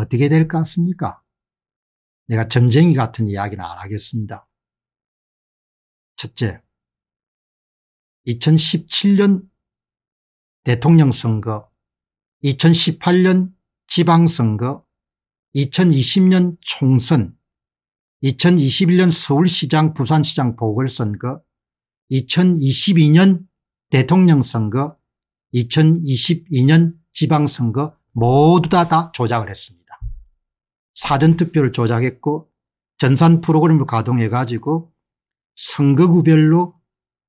어떻게 될 것 같습니까? 내가 점쟁이 같은 이야기는 안 하겠습니다. 첫째, 2017년 대통령 선거, 2018년 지방선거, 2020년 총선, 2021년 서울시장 부산시장 보궐선거, 2022년 대통령 선거, 2022년 지방선거 모두 다, 다 조작을 했습니다. 사전투표를 조작했고 전산 프로그램을 가동해 가지고 선거구별로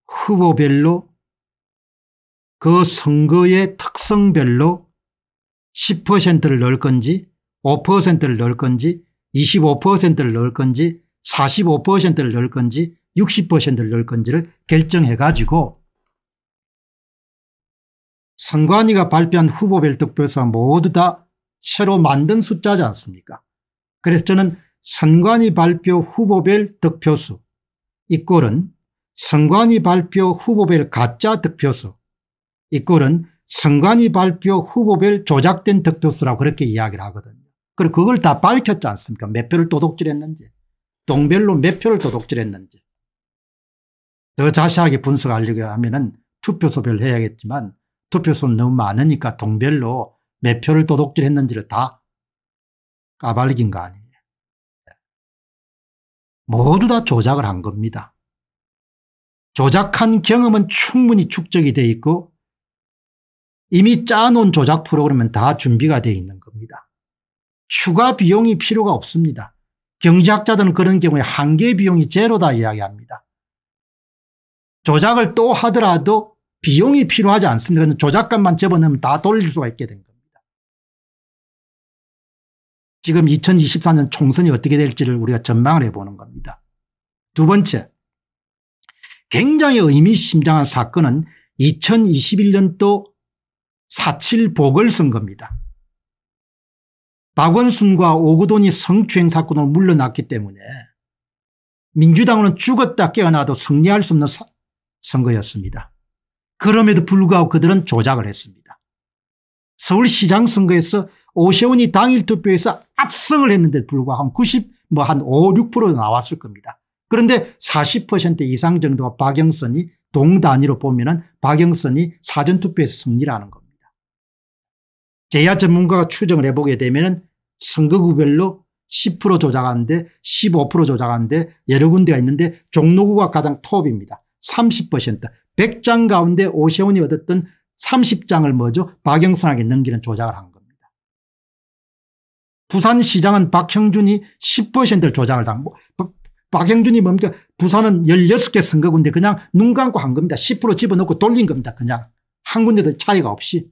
후보별로 그 선거의 특성별로 10%를 넣을 건지 5%를 넣을 건지 25%를 넣을 건지 45%를 넣을 건지 60%를 넣을 건지를 결정해 가지고 선관위가 발표한 후보별 득표수가 모두 다 새로 만든 숫자지 않습니까 그래서 저는 선관위 발표 후보별 득표수 이 꼴은 선관위 발표 후보별 가짜 득표수 이 꼴은 선관위 발표 후보별 조작된 득표수라고 그렇게 이야기를 하거든요. 그리고 그걸 다 밝혔지 않습니까? 몇 표를 도둑질했는지 동별로 몇 표를 도둑질했는지 더 자세하게 분석하려고 하면 은 투표소별 해야겠지만 투표수는 너무 많으니까 동별로 몇 표를 도둑질했는지를 다 까발긴 거 아니에요. 모두 다 조작을 한 겁니다. 조작한 경험은 충분히 축적이 돼 있고 이미 짜놓은 조작 프로그램은 다 준비가 돼 있는 겁니다. 추가 비용이 필요가 없습니다. 경제학자들은 그런 경우에 한계 비용이 제로다 이야기합니다. 조작을 또 하더라도 비용이 필요하지 않습니다. 조작값만 집어넣으면 다 돌릴 수가 있게 된 겁니다. 지금 2024년 총선이 어떻게 될지를 우리가 전망을 해보는 겁니다. 두 번째 굉장히 의미심장한 사건은 2021년도 4.7 보궐선거입니다. 박원순과 오구돈이 성추행 사건으로 물러났기 때문에 민주당은 죽었다 깨어나도 승리할 수 없는 선거였습니다. 그럼에도 불구하고 그들은 조작을 했습니다. 서울시장 선거에서 오세훈이 당일 투표에서 압승을 했는데 불구하고 90, 뭐 한 5, 6% 나왔을 겁니다. 그런데 40% 이상 정도가 박영선이 동단위로 보면은 박영선이 사전투표에서 승리라는 겁니다. 제야 전문가가 추정을 해보게 되면은 선거구별로 10% 조작하는데 15% 조작하는데 여러 군데가 있는데 종로구가 가장 톱입니다. 30% 100장 가운데 오세훈이 얻었던 30장을 뭐죠 박영선에게 넘기는 조작을 한 겁니다. 부산시장은 박형준이 10%를 조장을 당하고 뭐, 박형준이 뭡니까 부산은 16개 선거군데 그냥 눈 감고 한 겁니다. 10% 집어넣고 돌린 겁니다. 그냥 한 군데도 차이가 없이.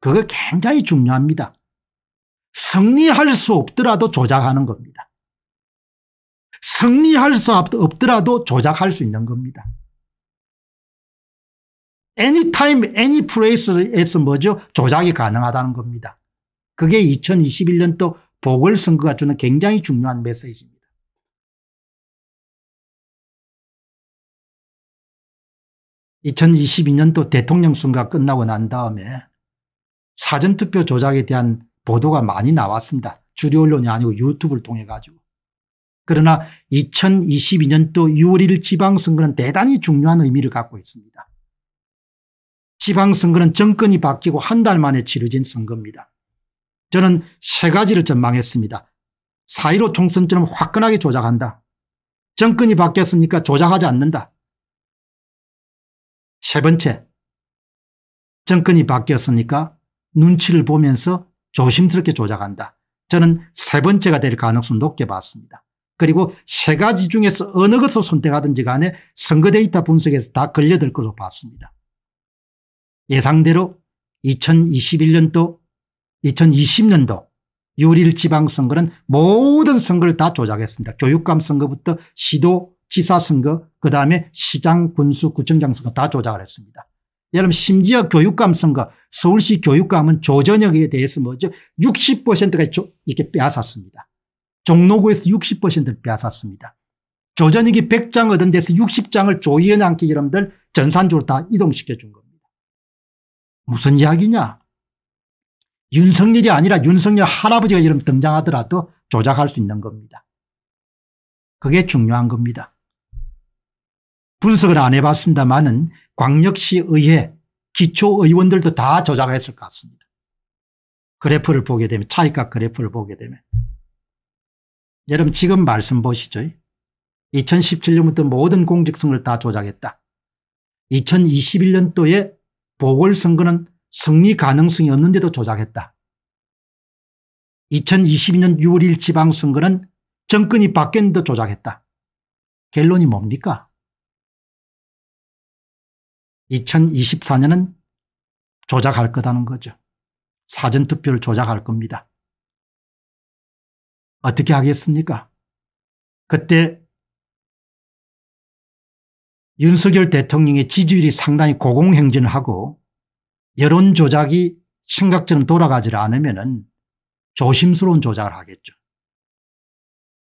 그거 굉장히 중요합니다. 승리할 수 없더라도 조작하는 겁니다. 승리할 수 없더라도 조작할 수 있는 겁니다. anytime, any place에서 뭐죠? 조작이 가능하다는 겁니다. 그게 2021년도 보궐선거가 주는 굉장히 중요한 메시지입니다. 2 0 2 2 년도 대통령 선거가 끝나고 난 다음에 사전투표 조작에 대한 보도가 많이 나왔습니다. 주류 언론이 아니고 유튜브를 통해 가지고. 그러나 2 0 2 2 년도 6월 1일 지방선거는 대단히 중요한 의미를 갖고 있습니다. 지방선거는 정권이 바뀌고 한 달 만에 치러진 선거입니다. 저는 세 가지를 전망했습니다. 4.15 총선처럼 화끈하게 조작한다. 정권이 바뀌었으니까 조작하지 않는다. 세 번째, 정권이 바뀌었으니까 눈치를 보면서 조심스럽게 조작한다. 저는 세 번째가 될 가능성 높게 봤습니다. 그리고 세 가지 중에서 어느 것을 선택하든지 간에 선거 데이터 분석에서 다 걸려들 것으로 봤습니다. 예상대로 2021년도 2020년도 6일 지방선거는 모든 선거를 다 조작했습니다. 교육감 선거부터 시도 지사 선거 그다음에 시장 군수 구청장 선거 다 조작을 했습니다. 여러분 심지어 교육감 선거 서울시 교육감은 조전역에 대해서 뭐죠 60%까지 이렇게 빼앗았습니다. 종로구에서 60%를 빼앗았습니다. 조전역이 100장 얻은 데서 60장을 조의원한테 여러분들 전산적으로 다 이동시켜 준 겁니다. 무슨 이야기냐 윤석열이 아니라 윤석열 할아버지가 이름 등장하더라도 조작할 수 있는 겁니다. 그게 중요한 겁니다. 분석을 안 해봤습니다만은 광역시의회 기초의원들도 다 조작했을 것 같습니다. 그래프를 보게 되면 차이가 그래프를 보게 되면 여러분 지금 말씀 보시죠. 2017년부터 모든 공직선거를 다 조작했다. 2021년도에 보궐선거는 승리 가능성이 없는데도 조작했다. 2022년 6월 1일 지방선거는 정권이 바뀌는데 조작했다. 결론이 뭡니까? 2024년은 조작할 거다는 거죠. 사전투표를 조작할 겁니다. 어떻게 하겠습니까? 그때 윤석열 대통령의 지지율이 상당히 고공행진하고 여론 조작이 생각처럼 돌아가지 않으면 조심스러운 조작을 하겠죠.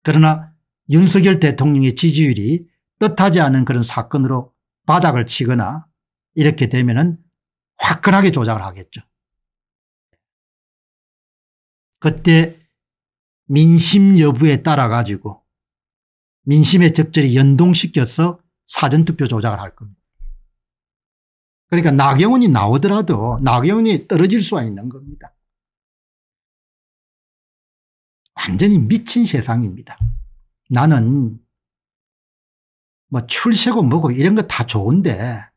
그러나 윤석열 대통령의 지지율이 뜻하지 않은 그런 사건으로 바닥을 치거나 이렇게 되면 화끈하게 조작을 하겠죠. 그때 민심 여부에 따라 가지고 민심에 적절히 연동시켜서 사전투표 조작을 할 겁니다. 그러니까 나경원이 나오더라도 나경원이 떨어질 수가 있는 겁니다. 완전히 미친 세상입니다. 나는 뭐 출세고 뭐고 이런 거 다 좋은데 야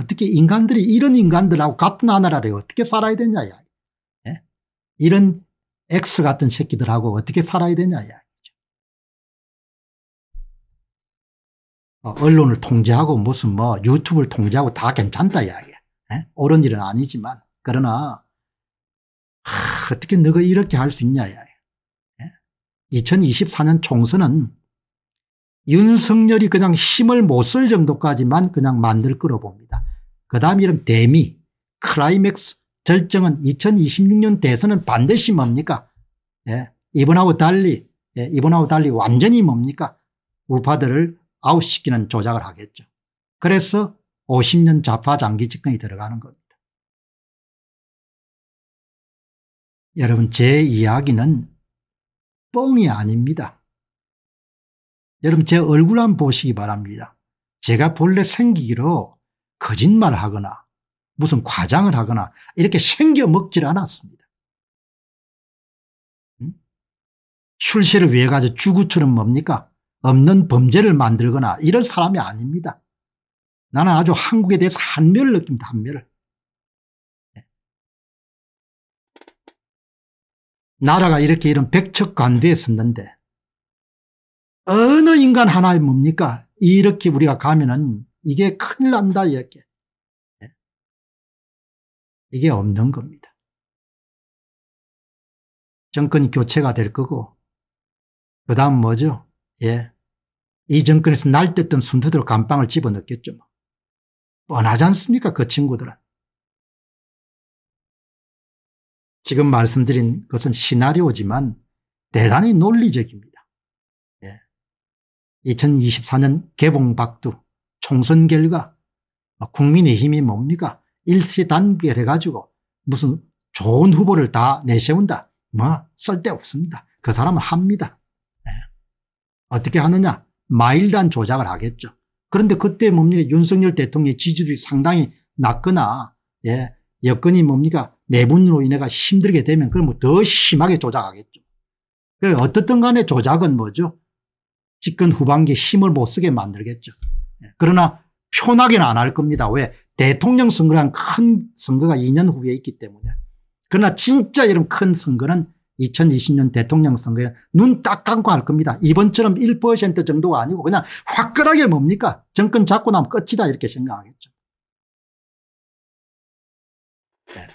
어떻게 인간들이 이런 인간들하고 같은 하늘아래 어떻게 살아야 되냐 야. 예? 이런 X 같은 새끼들하고 어떻게 살아야 되냐 야. 어, 언론을 통제하고 무슨 뭐 유튜브를 통제하고 다 괜찮다 이야기. 예? 옳은 일은 아니지만 그러나 하, 어떻게 너가 이렇게 할 수 있냐 이야기. 예? 2024년 총선은 윤석열이 그냥 힘을 못 쓸 정도까지만 그냥 만들 끌어봅니다. 그 다음 이름 대미 클라이맥스 절정은 2026년 대선은 반드시 뭡니까 예. 이번하고 달리 예. 이번하고 달리 완전히 뭡니까 우파들을 아웃시키는 조작을 하겠죠. 그래서 50년 좌파 장기 집권이 들어가는 겁니다. 여러분 제 이야기는 뻥이 아닙니다. 여러분 제 얼굴 한번 보시기 바랍니다. 제가 본래 생기기로 거짓말을 하거나 무슨 과장을 하거나 이렇게 생겨 먹질 않았습니다. 음? 출세를 위해 가지고 주구처럼 뭡니까? 없는 범죄를 만들거나 이런 사람이 아닙니다. 나는 아주 한국에 대해서 한멸을 느낍니다. 한멸을. 네. 나라가 이렇게 이런 백척관대에 섰는데 어느 인간 하나에 뭡니까? 이렇게 우리가 가면은 이게 큰일 난다 이렇게. 네. 이게 없는 겁니다. 정권이 교체가 될 거고 그 다음 뭐죠? 예. 이 정권에서 날뛰던 순두로 감방을 집어넣겠죠. 뭐. 뻔하지 않습니까 그 친구들은. 지금 말씀드린 것은 시나리오지만 대단히 논리적입니다. 예. 2024년 개봉박두 총선 결과 뭐 국민의힘이 뭡니까 일시단결 해가지고 무슨 좋은 후보를 다 내세운다. 뭐 쓸데없습니다. 그 사람은 합니다. 어떻게 하느냐 마일단 조작을 하겠죠. 그런데 그때 뭡니까 윤석열 대통령의 지지율이 상당히 낮거나 예, 여건이 뭡니까 내분으로 인해가 힘들게 되면 그럼 뭐 더 심하게 조작하겠죠. 그러 어떻든 간에 조작은 뭐죠 집권 후반기에 힘을 못 쓰게 만들겠죠. 예, 그러나 편하게는 안 할 겁니다. 왜 대통령 선거란 큰 선거가 2년 후에 있기 때문에 그러나 진짜 이런 큰 선거는 2020년 대통령 선거에 눈 딱 감고 할 겁니다. 이번처럼 1% 정도가 아니고 그냥 화끈하게 뭡니까? 정권 잡고 나면 끝이다 이렇게 생각하겠죠. 네.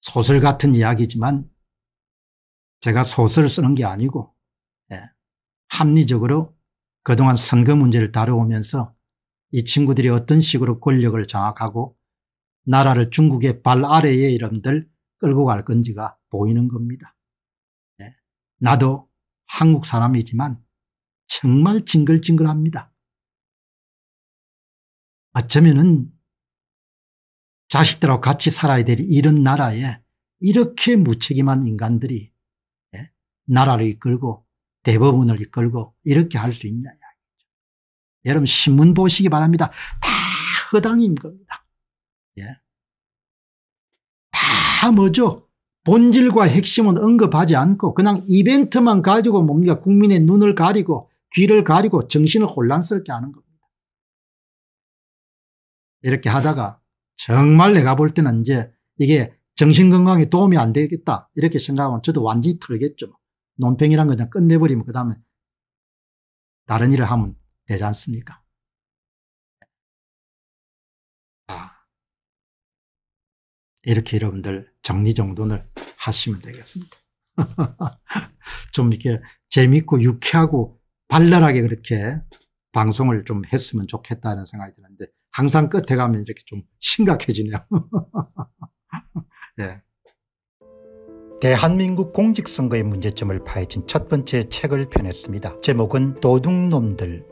소설 같은 이야기지만 제가 소설 쓰는 게 아니고 네. 합리적으로 그동안 선거 문제를 다뤄오면서 이 친구들이 어떤 식으로 권력을 장악하고 나라를 중국의 발 아래에 이름들 끌고 갈 건지가 보이는 겁니다. 네. 나도 한국 사람이지만 정말 징글징글합니다. 어쩌면은 자식들하고 같이 살아야 될 이런 나라에 이렇게 무책임한 인간들이 네. 나라를 이끌고 대법원을 이끌고 이렇게 할 수 있냐. 여러분 신문 보시기 바랍니다. 다 허당인 겁니다. 예. 다 뭐죠? 본질과 핵심은 언급하지 않고 그냥 이벤트만 가지고 뭡니까 뭐 국민의 눈을 가리고 귀를 가리고 정신을 혼란스럽게 하는 겁니다. 이렇게 하다가 정말 내가 볼 때는 이제 이게 정신건강에 도움이 안 되겠다 이렇게 생각하면 저도 완전히 틀겠죠. 논평이란 건 그냥 끝내버리면 그 다음에 다른 일을 하면 되지 않습니까 이렇게 여러분들 정리정돈을 하시면 되겠습니다. 좀 이렇게 재밌고 유쾌하고 발랄하게 그렇게 방송을 좀 했으면 좋겠다는 생각이 드는데 항상 끝에 가면 이렇게 좀 심각해지네요. 네. 대한민국 공직선거의 문제점을 파헤친 첫 번째 책을 펴냈습니다. 제목은 도둑놈들